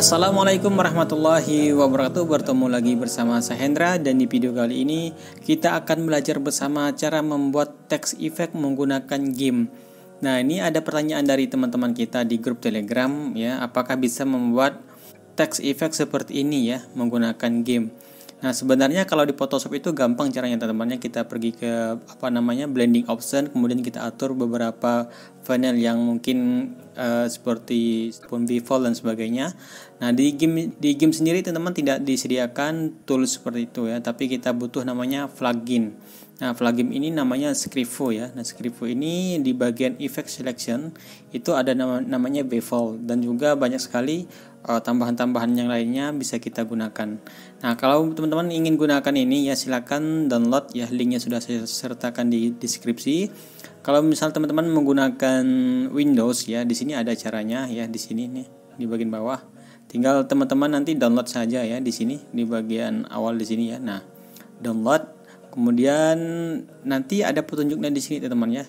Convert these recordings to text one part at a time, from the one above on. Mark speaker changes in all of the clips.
Speaker 1: Assalamualaikum warahmatullahi wabarakatuh Bertemu lagi bersama saya Hendra Dan di video kali ini kita akan belajar bersama cara membuat text effect menggunakan game Nah ini ada pertanyaan dari teman-teman kita di grup telegram ya Apakah bisa membuat text effect seperti ini ya menggunakan game Nah, sebenarnya kalau di Photoshop itu gampang caranya teman-temannya kita pergi ke apa namanya blending option, kemudian kita atur beberapa panel yang mungkin uh, seperti spoon bevel dan sebagainya. Nah, di game di game sendiri teman-teman tidak disediakan tool seperti itu ya, tapi kita butuh namanya plugin. Nah, plugin ini namanya Scrivo ya. Nah, Scrivo ini di bagian effect selection itu ada nama, namanya bevel dan juga banyak sekali Eh, tambahan-tambahan yang lainnya bisa kita gunakan. Nah, kalau teman-teman ingin gunakan ini ya silakan download ya linknya sudah saya sertakan di deskripsi. Kalau misal teman-teman menggunakan Windows ya di sini ada caranya ya di sini nih di bagian bawah. Tinggal teman-teman nanti download saja ya di sini di bagian awal di sini ya. Nah, download kemudian nanti ada petunjuknya di sini teman-teman ya.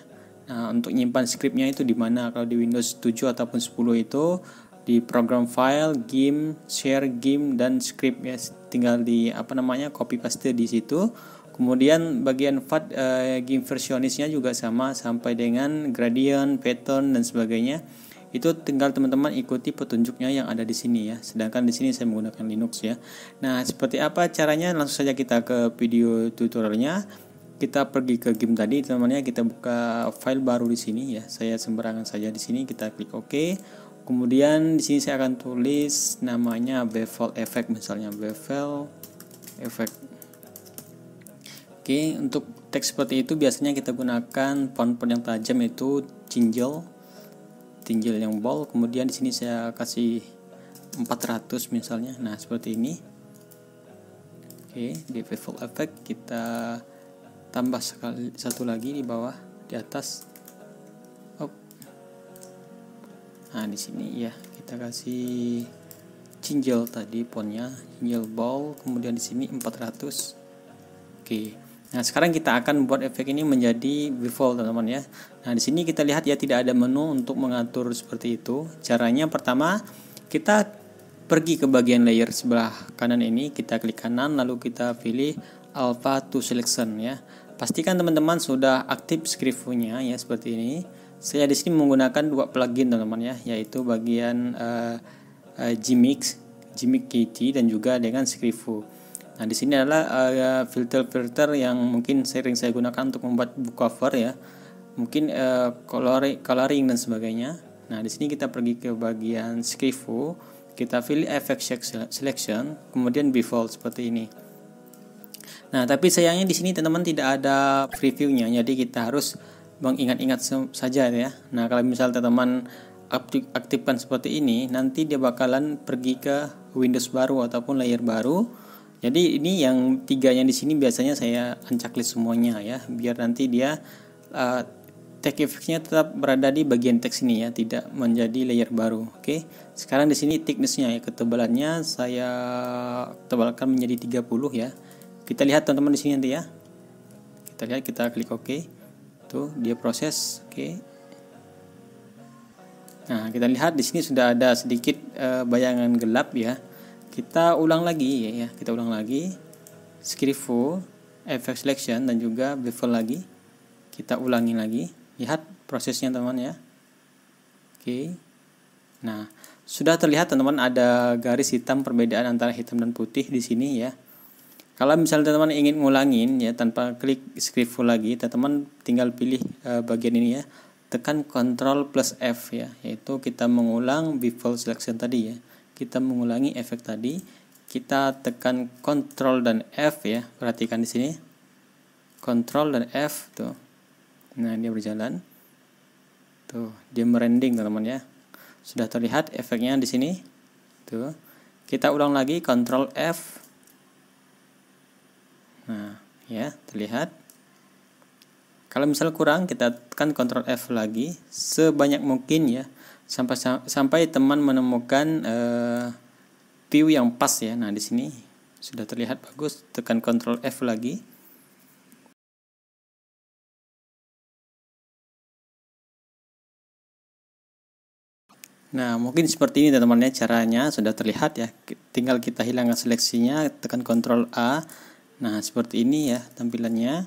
Speaker 1: Nah, untuk nyimpan skripnya itu di mana kalau di Windows 7 ataupun 10 itu di program file, game, share game dan script ya. Tinggal di apa namanya copy paste di situ. Kemudian bagian FAT uh, game versionisnya juga sama sampai dengan gradient, pattern dan sebagainya. Itu tinggal teman-teman ikuti petunjuknya yang ada di sini ya. Sedangkan di sini saya menggunakan Linux ya. Nah, seperti apa caranya? Langsung saja kita ke video tutorialnya. Kita pergi ke game tadi, teman-teman ya. kita buka file baru di sini ya. Saya sembarangan saja di sini kita klik OK kemudian di sini saya akan tulis namanya bevel effect misalnya bevel effect oke untuk teks seperti itu biasanya kita gunakan font-font yang tajam itu tinjel tinjel yang bold kemudian di sini saya kasih 400 misalnya nah seperti ini oke di bevel effect kita tambah sekali satu lagi di bawah di atas nah di sini ya kita kasih cinjel tadi ponnya cinjel ball kemudian di sini 400 oke nah sekarang kita akan membuat efek ini menjadi bevel teman-teman ya nah di sini kita lihat ya tidak ada menu untuk mengatur seperti itu caranya pertama kita pergi ke bagian layer sebelah kanan ini kita klik kanan lalu kita pilih alpha to selection ya Pastikan teman-teman sudah aktif Scrivo-nya ya seperti ini. Saya di sini menggunakan dua plugin teman-teman ya, yaitu bagian uh, uh, Gmix, Gmix KT dan juga dengan Scrivo. Nah, di sini adalah eh, filter-filter uh, yang mungkin sering saya gunakan untuk membuat book cover ya. Mungkin uh, coloring, coloring dan sebagainya. Nah, di sini kita pergi ke bagian Scrivo, kita pilih effect selection, kemudian default seperti ini. Nah, tapi sayangnya di sini teman-teman tidak ada previewnya jadi kita harus mengingat-ingat saja ya. Nah, kalau misal teman-teman aktifkan seperti ini, nanti dia bakalan pergi ke Windows baru ataupun layer baru. Jadi ini yang tiganya di sini biasanya saya unchartlist semuanya ya, biar nanti dia uh, eh, text effectnya tetap berada di bagian teks ini ya, tidak menjadi layer baru. Oke. Sekarang di sini thicknessnya ya, ketebalannya saya tebalkan menjadi 30 ya kita lihat teman-teman di sini nanti ya kita lihat kita klik OK tuh dia proses oke okay. nah kita lihat di sini sudah ada sedikit uh, bayangan gelap ya kita ulang lagi ya, ya. kita ulang lagi full effect selection dan juga bevel lagi kita ulangi lagi lihat prosesnya teman ya oke okay. nah sudah terlihat teman-teman ada garis hitam perbedaan antara hitam dan putih di sini ya kalau misalnya teman-teman ingin ngulangin ya tanpa klik script full lagi teman-teman tinggal pilih uh, bagian ini ya tekan Ctrl plus F ya yaitu kita mengulang before selection tadi ya kita mengulangi efek tadi kita tekan Ctrl dan F ya perhatikan di sini Ctrl dan F tuh nah dia berjalan tuh dia merending teman-teman ya sudah terlihat efeknya di sini tuh kita ulang lagi Ctrl F Nah, ya, terlihat. Kalau misal kurang, kita tekan Ctrl F lagi sebanyak mungkin ya sampai sampai teman menemukan uh, view yang pas ya. Nah, di sini sudah terlihat bagus, tekan Ctrl F lagi. Nah, mungkin seperti ini teman-teman ya caranya sudah terlihat ya. Tinggal kita hilangkan seleksinya, tekan Ctrl A Nah, seperti ini ya tampilannya.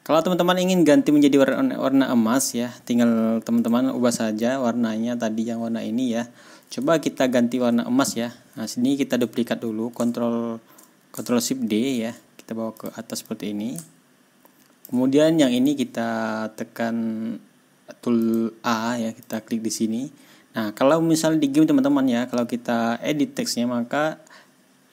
Speaker 1: Kalau teman-teman ingin ganti menjadi warna, warna emas ya, tinggal teman-teman ubah saja warnanya tadi yang warna ini ya. Coba kita ganti warna emas ya. Nah, sini kita duplikat dulu Ctrl Ctrl shift D ya. Kita bawa ke atas seperti ini. Kemudian yang ini kita tekan tool A ya, kita klik di sini. Nah, kalau misalnya di game teman-teman ya, kalau kita edit teksnya maka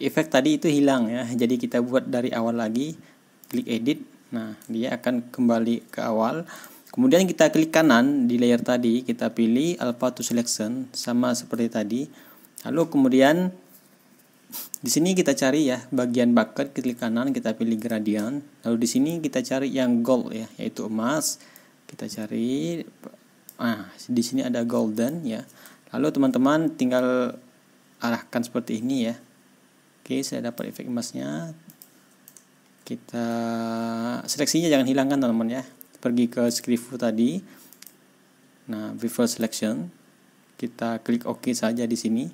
Speaker 1: efek tadi itu hilang ya jadi kita buat dari awal lagi klik edit nah dia akan kembali ke awal kemudian kita klik kanan di layer tadi kita pilih alpha to selection sama seperti tadi lalu kemudian di sini kita cari ya bagian bucket klik kanan kita pilih gradient lalu di sini kita cari yang gold ya yaitu emas kita cari ah di sini ada golden ya lalu teman-teman tinggal arahkan seperti ini ya Oke, saya dapat efek emasnya. Kita seleksinya jangan hilangkan teman-teman ya. Pergi ke script tadi. Nah, before selection. Kita klik OK saja di sini.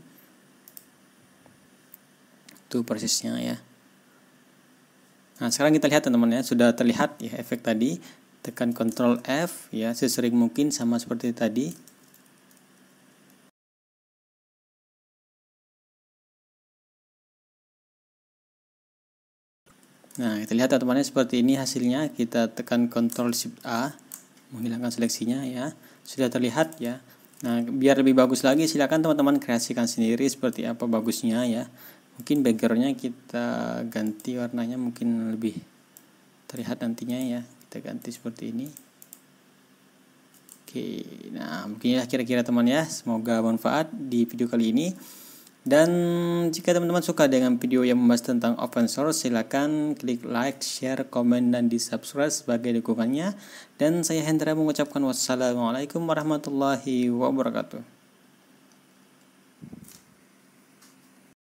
Speaker 1: Itu persisnya ya. Nah, sekarang kita lihat teman-teman ya, sudah terlihat ya efek tadi. Tekan Ctrl F ya, sesering mungkin sama seperti tadi. Nah, kita lihat teman-teman seperti ini hasilnya. Kita tekan Ctrl Shift A, menghilangkan seleksinya ya. Sudah terlihat ya. Nah, biar lebih bagus lagi silakan teman-teman kreasikan sendiri seperti apa bagusnya ya. Mungkin backgroundnya kita ganti warnanya mungkin lebih terlihat nantinya ya. Kita ganti seperti ini. Oke, nah mungkin kira-kira teman ya. Semoga bermanfaat di video kali ini. Dan jika teman-teman suka dengan video yang membahas tentang open source, silakan klik like, share, komen, dan di subscribe sebagai dukungannya. Dan saya Hendra mengucapkan wassalamualaikum warahmatullahi wabarakatuh.